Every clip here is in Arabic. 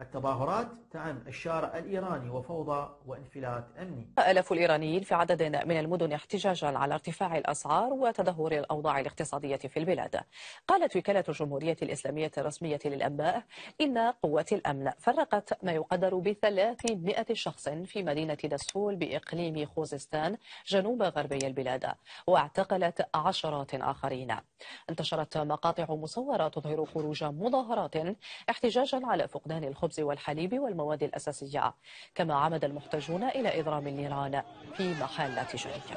التظاهرات تعم الشارع الإيراني وفوضى وانفلات أمني آلاف الإيرانيين في عدد من المدن احتجاجا على ارتفاع الأسعار وتدهور الأوضاع الاقتصادية في البلاد قالت وكالة الجمهورية الإسلامية الرسمية للأنباء إن قوات الأمن فرقت ما يقدر ب 300 شخص في مدينة دسفول بإقليم خوزستان جنوب غربي البلاد واعتقلت عشرات آخرين انتشرت مقاطع مصورة تظهر خروج مظاهرات احتجاجا على فقدان الخبز الخبز والحليب والمواد الأساسية كما عمد المحتجون إلى إضرام النيران في محلات تجارية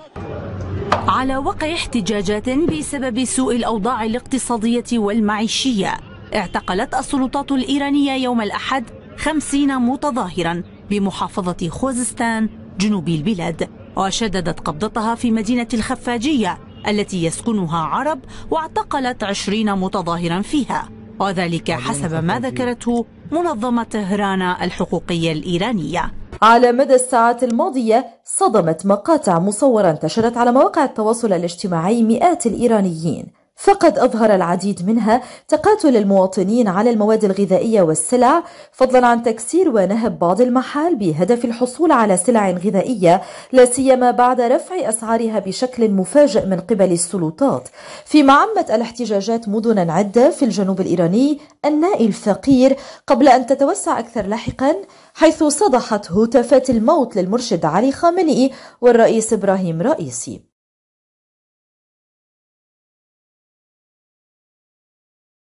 على وقع احتجاجات بسبب سوء الأوضاع الاقتصادية والمعيشية اعتقلت السلطات الإيرانية يوم الأحد خمسين متظاهرا بمحافظة خوزستان جنوب البلاد وشددت قبضتها في مدينة الخفاجية التي يسكنها عرب واعتقلت عشرين متظاهرا فيها وذلك حسب ما ذكرته منظمة طهران الحقوقية الإيرانية على مدى الساعات الماضية صدمت مقاطع مصورة انتشرت على مواقع التواصل الاجتماعي مئات الإيرانيين فقد أظهر العديد منها تقاتل المواطنين على المواد الغذائية والسلع فضلا عن تكسير ونهب بعض المحال بهدف الحصول على سلع غذائية لا سيما بعد رفع أسعارها بشكل مفاجئ من قبل السلطات فيما عمت الاحتجاجات مدنا عدة في الجنوب الإيراني النائي الفقير قبل أن تتوسع أكثر لاحقا حيث صدحت هتافات الموت للمرشد علي خامنئي والرئيس إبراهيم رئيسي